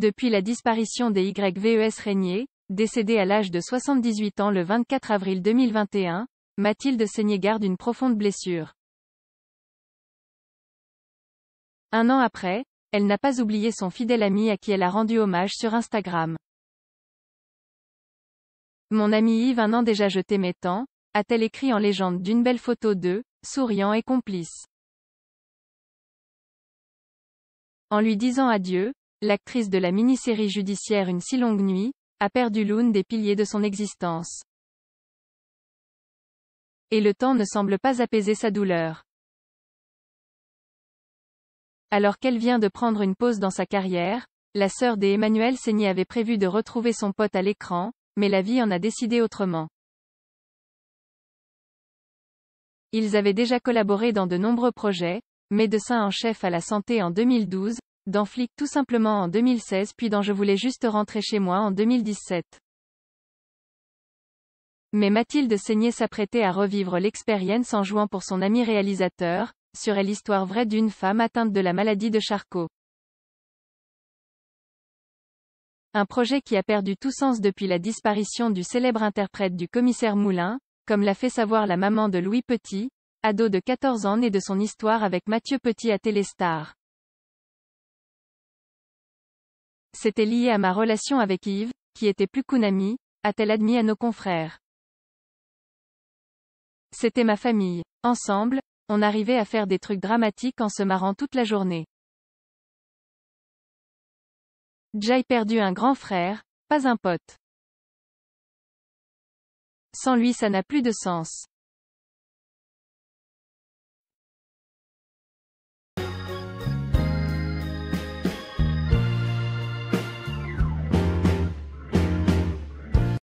Depuis la disparition des YVES Régnier, décédée à l'âge de 78 ans le 24 avril 2021, Mathilde Seigné garde une profonde blessure. Un an après, elle n'a pas oublié son fidèle ami à qui elle a rendu hommage sur Instagram. Mon ami Yves un an déjà jeté mes temps, a-t-elle écrit en légende d'une belle photo d'eux, souriant et complice. En lui disant adieu, l'actrice de la mini-série judiciaire Une si longue nuit, a perdu l'une des piliers de son existence. Et le temps ne semble pas apaiser sa douleur. Alors qu'elle vient de prendre une pause dans sa carrière, la sœur d'Emmanuel Seigny avait prévu de retrouver son pote à l'écran, mais la vie en a décidé autrement. Ils avaient déjà collaboré dans de nombreux projets, médecin en chef à la santé en 2012, dans Flic tout simplement en 2016 puis dans Je voulais juste rentrer chez moi en 2017. Mais Mathilde Seigné s'apprêtait à revivre l'expérience en jouant pour son ami réalisateur, sur l'histoire vraie d'une femme atteinte de la maladie de Charcot. Un projet qui a perdu tout sens depuis la disparition du célèbre interprète du commissaire Moulin, comme l'a fait savoir la maman de Louis Petit, ado de 14 ans né de son histoire avec Mathieu Petit à Téléstar. C'était lié à ma relation avec Yves, qui était plus qu'une amie, a-t-elle admis à nos confrères. C'était ma famille. Ensemble, on arrivait à faire des trucs dramatiques en se marrant toute la journée. Jai perdu un grand frère, pas un pote. Sans lui ça n'a plus de sens.